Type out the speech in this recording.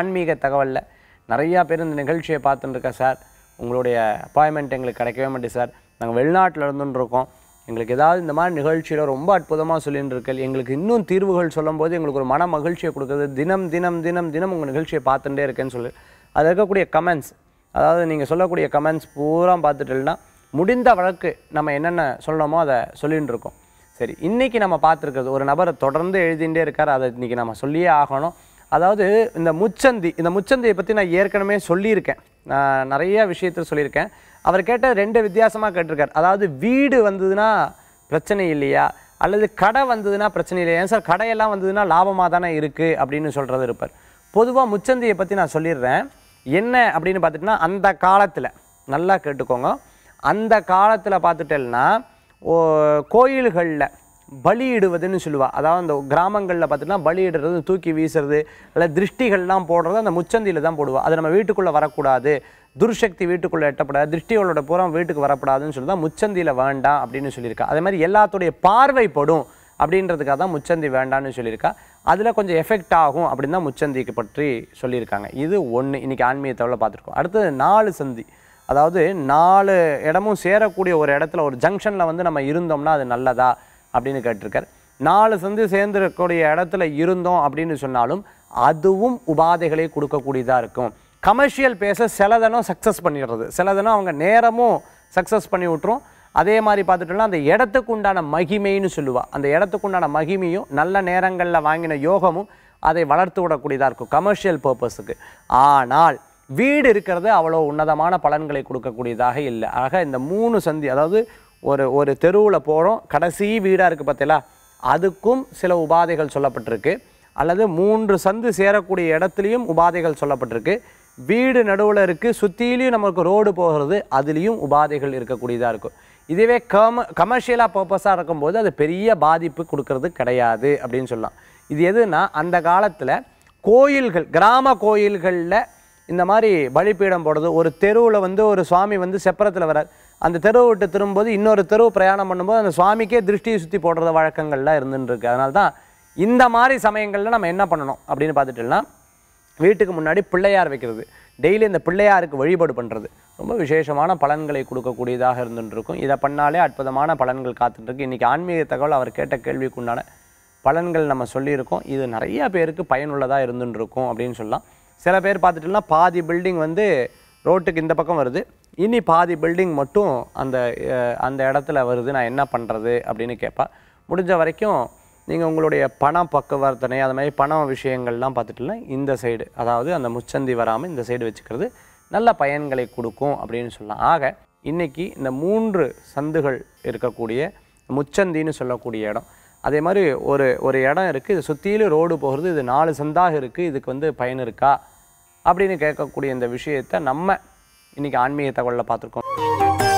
ஆன்மீக தகவலில் நிறையா பேர் இந்த நிகழ்ச்சியை பார்த்துட்டுருக்கேன் சார் உங்களுடைய அப்பாயின்மெண்ட் எங்களுக்கு கிடைக்கவே மாட்டேன் சார் நாங்கள் வெளிநாட்டில் இருந்துருக்கோம் எங்களுக்கு ஏதாவது இந்த மாதிரி நிகழ்ச்சியில் ரொம்ப அற்புதமாக சொல்லிட்டு இருக்கல் எங்களுக்கு இன்னும் தீர்வுகள் சொல்லும்போது எங்களுக்கு ஒரு மன மகிழ்ச்சியை கொடுக்குறது தினம் தினம் தினம் தினம் உங்கள் நிகழ்ச்சியை பார்த்துட்டே இருக்கேன்னு சொல்லி அதில் இருக்கக்கூடிய கமெண்ட்ஸ் அதாவது நீங்கள் சொல்லக்கூடிய கமெண்ட்ஸ் பூரா பார்த்துட்டோம்னா முடிந்த வழக்கு நம்ம என்னென்ன சொல்லணுமோ அதை சொல்லிகிட்டு இருக்கோம் சரி இன்றைக்கி நம்ம பார்த்துருக்கிறது ஒரு நபரை தொடர்ந்து எழுதிகிட்டே இருக்கார் அதை இன்றைக்கி நம்ம சொல்லியே ஆகணும் அதாவது இந்த முச்சந்தி இந்த முச்சந்தியை பற்றி நான் ஏற்கனவே சொல்லியிருக்கேன் நான் நிறைய விஷயத்தில் சொல்லியிருக்கேன் அவர் கேட்ட ரெண்டு வித்தியாசமாக கேட்டிருக்கார் அதாவது வீடு வந்ததுன்னா பிரச்சனை இல்லையா அல்லது கடை வந்ததுன்னா பிரச்சனை இல்லையா ஏன் சார் கடையெல்லாம் வந்ததுன்னா லாபமாக தானே இருக்குது அப்படின்னு சொல்கிறது இருப்பார் பொதுவாக முச்சந்தியை பற்றி நான் சொல்லிடுறேன் என்ன அப்படின்னு பார்த்துட்டுனா அந்த காலத்தில் நல்லா கேட்டுக்கோங்க அந்த காலத்தில் பார்த்துட்டேன்னா கோயில்களில் பலியிடுவதுன்னு சொல்லுவாள் அதாவது அந்த கிராமங்களில் பார்த்தீங்கன்னா பலியிடுறது தூக்கி வீசுறது இல்லை திருஷ்டிகள்லாம் போடுறது அந்த முச்சந்தியில் தான் போடுவாள் அது நம்ம வீட்டுக்குள்ளே வரக்கூடாது துர்சக்தி வீட்டுக்குள்ளே எட்டப்படாது திருஷ்டிகளோட பூரம் வீட்டுக்கு வரப்படாதுன்னு சொல்லி தான் முச்சந்தியில் வேண்டாம் அப்படின்னு சொல்லியிருக்கா அதே மாதிரி எல்லாத்துடைய பார்வைப்படும் அப்படின்றதுக்காக தான் முச்சந்தி வேண்டான்னு சொல்லியிருக்கா அதில் கொஞ்சம் எஃபெக்ட் ஆகும் அப்படின்னு தான் முச்சந்திக்கு பற்றி சொல்லியிருக்காங்க இது ஒன்று இன்றைக்கி ஆன்மீகத்தவில் பார்த்துருக்கோம் அடுத்தது நாலு சந்தி அதாவது நாலு இடமும் சேரக்கூடிய ஒரு இடத்துல ஒரு ஜங்ஷனில் வந்து நம்ம இருந்தோம்னா அது நல்லதா அப்படின்னு கேட்டிருக்கார் நாலு சந்து சேர்ந்துருக்கூடிய இடத்துல இருந்தோம் அப்படின்னு சொன்னாலும் அதுவும் உபாதைகளை கொடுக்கக்கூடியதாக இருக்கும் கமர்ஷியல் பேச சிலதனம் சக்ஸஸ் பண்ணிடுறது சிலதனம் அவங்க நேரமும் சக்ஸஸ் பண்ணி விட்டுரும் அதே மாதிரி பார்த்துட்டோம்னா அந்த இடத்துக்கு உண்டான மகிமைன்னு சொல்லுவாள் அந்த இடத்துக்கு உண்டான மகிமையும் நல்ல நேரங்களில் வாங்கின யோகமும் அதை வளர்த்து விடக்கூடியதாக இருக்கும் கமர்ஷியல் பர்பஸுக்கு ஆனால் வீடு இருக்கிறது அவ்வளோ உன்னதமான பலன்களை கொடுக்கக்கூடியதாக இல்லை ஆக இந்த மூணு சந்தி அதாவது ஒரு ஒரு தெருவில் போகிறோம் கடைசி வீடாக இருக்குது பார்த்தீங்களா அதுக்கும் சில உபாதைகள் சொல்லப்பட்டிருக்கு அல்லது மூன்று சந்து சேரக்கூடிய இடத்துலையும் உபாதைகள் சொல்லப்பட்டிருக்கு வீடு நடுவில் இருக்குது சுற்றிலையும் நமக்கு ரோடு போகிறது அதுலேயும் உபாதைகள் இருக்கக்கூடியதாக இருக்கும் இதுவே கம கமர்ஷியலாக பர்பஸாக இருக்கும்போது அது பெரிய பாதிப்பு கொடுக்கறது கிடையாது அப்படின்னு சொல்லலாம் இது எதுனா அந்த காலத்தில் கோயில்கள் கிராம கோயில்களில் இந்த மாதிரி பலிப்பீடம் போடுறது ஒரு தெருவில் வந்து ஒரு சுவாமி வந்து செப்பரத்தில் வரார் அந்த தெருவை விட்டு திரும்பும்போது இன்னொரு தெருவு பிரயாணம் பண்ணும்போது அந்த சுவாமிக்கே திருஷ்டியை சுற்றி போடுற வழக்கங்கள்லாம் இருந்துருக்கு அதனால தான் இந்த மாதிரி சமயங்களில் நம்ம என்ன பண்ணணும் அப்படின்னு பார்த்துட்டுலாம் வீட்டுக்கு முன்னாடி பிள்ளையார் வைக்கிறது டெய்லி இந்த பிள்ளையாருக்கு வழிபாடு பண்ணுறது ரொம்ப விசேஷமான பலன்களை கொடுக்கக்கூடியதாக இருந்துருக்கும் இதை பண்ணாலே அற்புதமான பலன்கள் காத்துட்டுருக்கு இன்றைக்கி ஆன்மீக தகவல் அவர் கேட்ட கேள்விக்குண்டான பலன்கள் நம்ம சொல்லியிருக்கோம் இது நிறையா பேருக்கு பயனுள்ளதாக இருந்துருக்கும் அப்படின்னு சொல்லலாம் சில பேர் பார்த்துட்டோம்னா பாதி பில்டிங் வந்து ரோட்டுக்கு இந்த பக்கம் வருது இனி பாதி பில்டிங் மட்டும் அந்த அந்த இடத்துல வருது நான் என்ன பண்ணுறது அப்படின்னு கேட்பேன் முடிஞ்ச வரைக்கும் நீங்கள் உங்களுடைய பண பக்கவர்த்தனை அது மாதிரி பணம் விஷயங்கள்லாம் பார்த்துட்டுலாம் இந்த சைடு அதாவது அந்த முச்சந்தி வராமல் இந்த சைடு வச்சுக்கிறது நல்ல பயன்களை கொடுக்கும் அப்படின்னு சொல்லலாம் ஆக இன்றைக்கி இந்த மூன்று சந்துகள் இருக்கக்கூடிய முச்சந்தின்னு சொல்லக்கூடிய இடம் அதே மாதிரி ஒரு ஒரு இடம் இருக்குது இது சுற்றிலும் ரோடு போகிறது இது நாலு சந்தாக இருக்குது இதுக்கு வந்து பயன் இருக்கா அப்படின்னு கேட்கக்கூடிய இந்த விஷயத்தை நம்ம இன்றைக்கி ஆன்மீக தகவலில் பார்த்துருக்கோம்